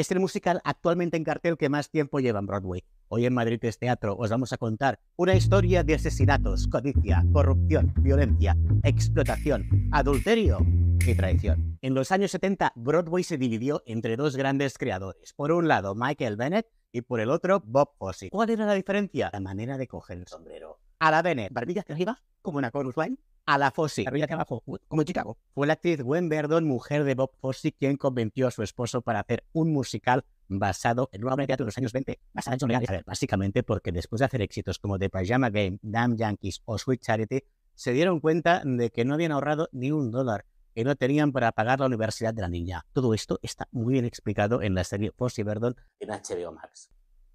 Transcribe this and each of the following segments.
Es el musical actualmente en cartel que más tiempo lleva en Broadway. Hoy en Madrid es Teatro os vamos a contar una historia de asesinatos, codicia, corrupción, violencia, explotación, adulterio y traición. En los años 70, Broadway se dividió entre dos grandes creadores. Por un lado, Michael Bennett y por el otro, Bob Fosse. ¿Cuál era la diferencia? La manera de coger el sombrero. A la Bennett, barbilla que arriba, como una Chorus Line a la Fossey, arriba abajo, como en Chicago. Fue la actriz Gwen Verdon, mujer de Bob Fossey, quien convenció a su esposo para hacer un musical basado en una obra de los años 20, basada en A básicamente porque después de hacer éxitos como The Pajama Game, Damn Yankees o Sweet Charity, se dieron cuenta de que no habían ahorrado ni un dólar que no tenían para pagar la universidad de la niña. Todo esto está muy bien explicado en la serie Fossey Verdon en HBO Max.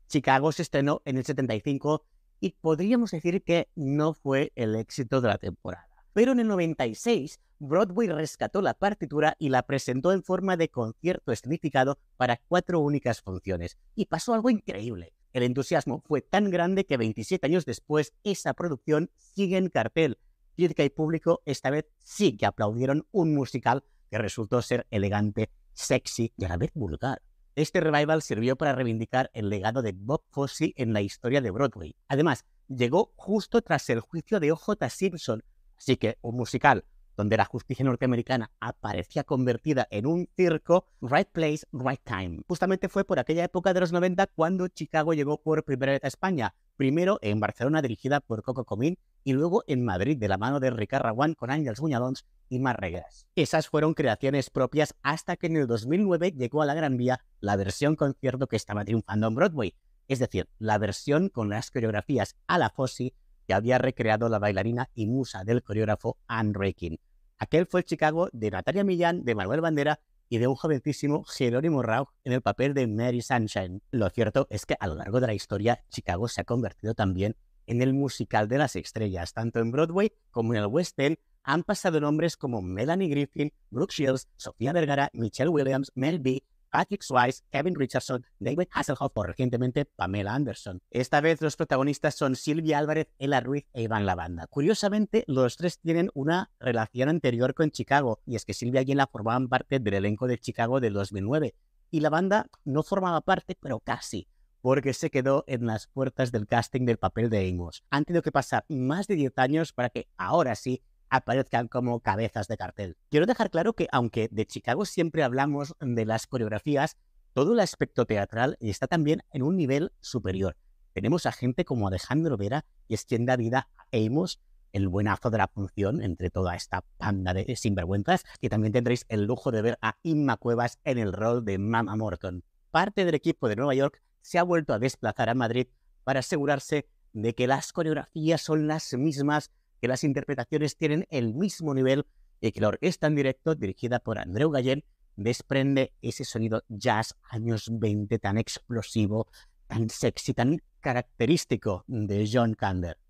Chicago se estrenó en el 75 y podríamos decir que no fue el éxito de la temporada pero en el 96 Broadway rescató la partitura y la presentó en forma de concierto escenificado para cuatro únicas funciones. Y pasó algo increíble. El entusiasmo fue tan grande que 27 años después esa producción sigue en cartel. Crítica y público esta vez sí que aplaudieron un musical que resultó ser elegante, sexy y a la vez vulgar. Este revival sirvió para reivindicar el legado de Bob Fosse en la historia de Broadway. Además, llegó justo tras el juicio de O.J. Simpson, Así que un musical donde la justicia norteamericana aparecía convertida en un circo, right place, right time. Justamente fue por aquella época de los 90 cuando Chicago llegó por primera vez a España, primero en Barcelona dirigida por Coco Comín y luego en Madrid de la mano de Ricardo Raguán con Ángels Buñalons y más reglas. Esas fueron creaciones propias hasta que en el 2009 llegó a la Gran Vía la versión concierto que estaba triunfando en Broadway, es decir, la versión con las coreografías a la FOSI que había recreado la bailarina y musa del coreógrafo Anne Reikin. Aquel fue el Chicago de Natalia Millán, de Manuel Bandera y de un jovencísimo Jerónimo Rauch en el papel de Mary Sunshine. Lo cierto es que a lo largo de la historia, Chicago se ha convertido también en el musical de las estrellas. Tanto en Broadway como en el West End han pasado nombres como Melanie Griffin, Brooke Shields, Sofía Vergara, Michelle Williams, Mel B, Patrick Swayze, Kevin Richardson, David Hasselhoff o recientemente Pamela Anderson. Esta vez los protagonistas son Silvia Álvarez, Ella Ruiz e Iván Lavanda. Curiosamente, los tres tienen una relación anterior con Chicago, y es que Silvia y Ella formaban parte del elenco de Chicago del 2009, y la banda no formaba parte, pero casi porque se quedó en las puertas del casting del papel de Amos. Han tenido que pasar más de 10 años para que ahora sí aparezcan como cabezas de cartel. Quiero dejar claro que aunque de Chicago siempre hablamos de las coreografías, todo el aspecto teatral está también en un nivel superior. Tenemos a gente como Alejandro Vera, y es vida a Amos, el buenazo de la función entre toda esta panda de sinvergüenzas, y también tendréis el lujo de ver a Inma Cuevas en el rol de Mama Morton. Parte del equipo de Nueva York se ha vuelto a desplazar a Madrid para asegurarse de que las coreografías son las mismas las interpretaciones tienen el mismo nivel y que la orquesta en directo, dirigida por Andreu Gallén, desprende ese sonido jazz años 20 tan explosivo, tan sexy, tan característico de John Kander.